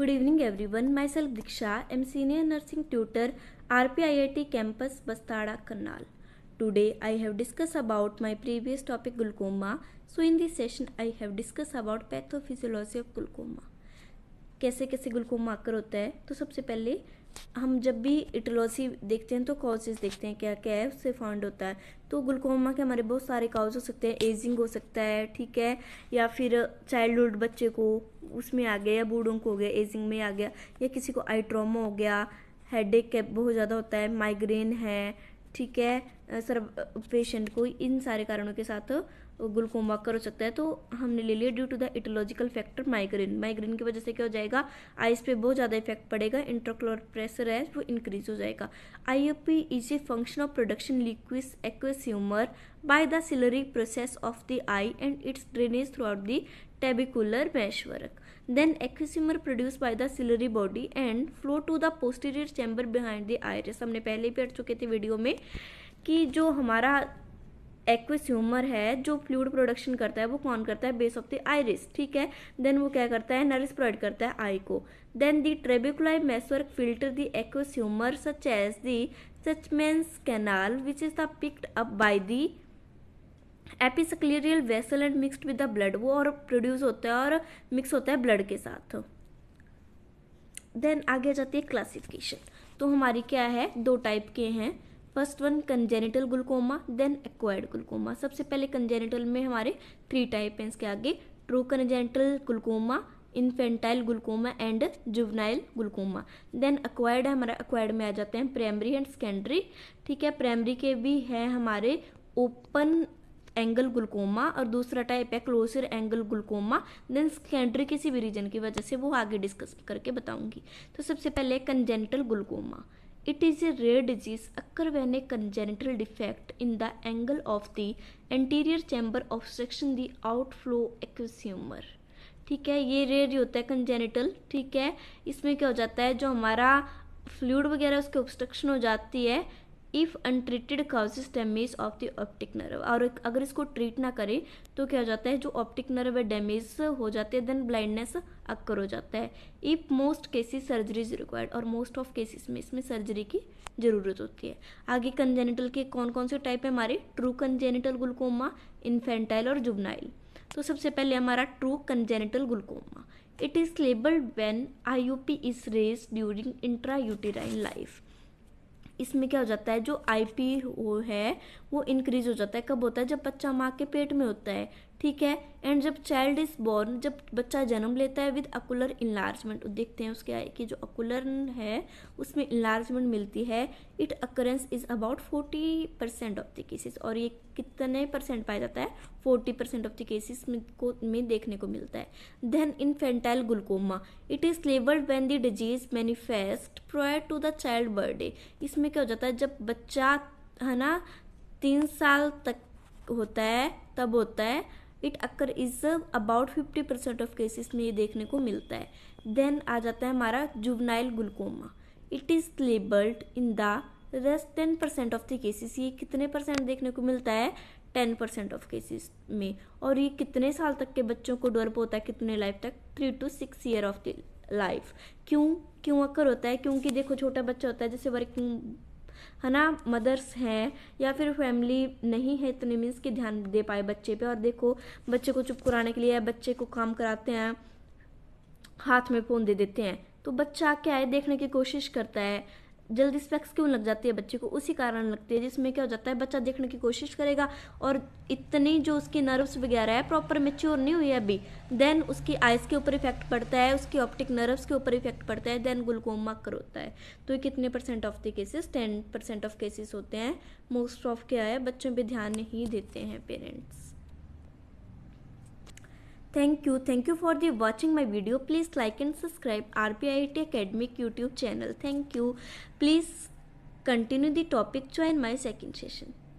Good evening everyone myself Diksha am senior nursing tutor R P I I T campus Bastara Karnal today I have discuss about my previous topic glaucoma so in this session I have discuss about pathophysiology of glaucoma कैसे कैसे गुलकोमा आकर होता है तो सबसे पहले हम जब भी इटलोसी देखते हैं तो कॉजेज देखते हैं क्या क्या है उससे फाउंड होता है तो ग्लूकोमा के हमारे बहुत सारे काउज हो सकते हैं एजिंग हो सकता है ठीक है या फिर चाइल्डहुड बच्चे को उसमें आ गया या बूढ़ों को हो गया एजिंग में आ गया या किसी को आईट्रोमा हो गया हेडेक बहुत ज़्यादा होता है माइग्रेन है ठीक है सर्व पेशेंट को इन सारे कारणों के साथ ग्लूकोमा कर सकता है तो हमने ले लिया due to the aetiological factor migraine migraine की वजह से क्या हो जाएगा आइस पे बहुत ज़्यादा इफेक्ट पड़ेगा इंट्रोक्लोर प्रेशर है वो इंक्रीज हो जाएगा I F P is a function of production liquid aqueous humour by the ciliary process of the eye and its drainage throughout the trabecular meshwork then aqueous humour produce by the ciliary body and flow to the posterior chamber behind the iris हमने पहले भी अट चुके थे video में कि जो हमारा aqueous humour है जो फ्लूड प्रोडक्शन करता है वो कौन करता है बेस ऑफ द आयरिस ठीक है देन वो क्या करता है नरिस प्रोवाइड करता है आई को then the trabeculae meshwork filter the aqueous humour such as the Schlemm's canal which is the picked up by the episcleral vessel and mixed with the blood वो और produce होता है और mix होता है ब्लड के साथ देन आगे जाती है क्लासिफिकेशन तो हमारी क्या है दो टाइप के हैं first one congenital glaucoma then acquired glaucoma सबसे पहले कंजेनिटल में हमारे थ्री टाइप हैं इसके आगे true congenital glaucoma infantile glaucoma and juvenile glaucoma then acquired है हमारा एक्वायर्ड में आ जाते हैं प्राइमरी एंड सेकेंडरी ठीक है प्राइमरी के भी है हमारे ओपन एंगल ग्लूकोमा और दूसरा टाइप है closure angle glaucoma then secondary किसी भी रीजन की वजह से वो आगे डिस्कस करके बताऊंगी तो सबसे पहले congenital glaucoma It is a rare disease occur when a congenital defect in the angle of the anterior chamber obstruction the outflow aqueous humour ठीक है ये रेयर होता है कंजेनिटल ठीक है इसमें क्या हो जाता है जो हमारा फ्लूड वगैरह उसकी ऑब्स्ट्रक्शन हो जाती है if untreated causes damage of the optic nerve और अगर इसको ट्रीट ना करें तो क्या हो जाता है जो ऑप्टिक नर्व है डैमेज हो जाते हैं देन ब्लाइंडनेस अक्कर हो जाता है if most cases surgery is required और मोस्ट ऑफ केसेस में इसमें सर्जरी की ज़रूरत होती है आगे कंजेनिटल के कौन कौन से टाइप है हमारे ट्रू कंजेनिटल ग्लूकोमा इन्फेंटाइल और जुबनाइल तो सबसे पहले हमारा true congenital glaucoma it is labelled when I U P is raise during intra uterine life इसमें क्या हो जाता है जो आई पी है वो इंक्रीज हो जाता है कब होता है जब बच्चा माँ के पेट में होता है ठीक है एंड जब चाइल्ड इज बॉर्न जब बच्चा जन्म लेता है विद अकुलर इन्लार्जमेंट देखते हैं उसके कि जो अकुलर है उसमें इन्लार्जमेंट मिलती है it occurrence is about forty percent of the cases और ये कितने परसेंट पाया जाता है forty percent of the cases में को में देखने को मिलता है then infantile glaucoma it is labelled when the disease manifest prior to the child birthday इसमें क्या हो जाता है जब बच्चा है ना तीन साल तक होता है तब होता है it occur is about fifty percent of cases में ये देखने को मिलता है देन आ जाता है हमारा juvenile glaucoma it is labelled in the rest ten percent of the cases ये कितने परसेंट देखने को मिलता है टेन परसेंट ऑफ केसेस में और ये कितने साल तक के बच्चों को डेवलप होता है कितने लाइफ तक three to six year of the life क्यों क्यों अक्कर होता है क्योंकि देखो छोटा बच्चा होता है जैसे वर्किंग है ना मदर्स हैं या फिर फैमिली नहीं है इतने मीन्स कि ध्यान दे पाए बच्चे पे और देखो बच्चे को चुप कराने के लिए या बच्चे को काम कराते हैं हाथ में फ़ोन दे देते हैं तो बच्चा क्या है देखने की कोशिश करता है जल्दी स्पेक्स क्यों लग जाती है बच्चे को उसी कारण लगती है जिसमें क्या हो जाता है बच्चा देखने की कोशिश करेगा और इतनी जो उसकी नर्व्स वगैरह है प्रॉपर मेच्योर नहीं हुई है अभी देन उसकी आइज़ के ऊपर इफेक्ट पड़ता है उसकी ऑप्टिक नर्व्स के ऊपर इफेक्ट पड़ता है देन ग्लूकोमा कर होता है तो कितने percent of the cases ten percent of cases होते हैं मोस्ट ऑफ क्या है बच्चों पर ध्यान नहीं देते हैं parents Thank you. Thank you for the watching my video. Please like and subscribe RPIT Academic YouTube channel. Thank you. Please continue the topic. Join my second session.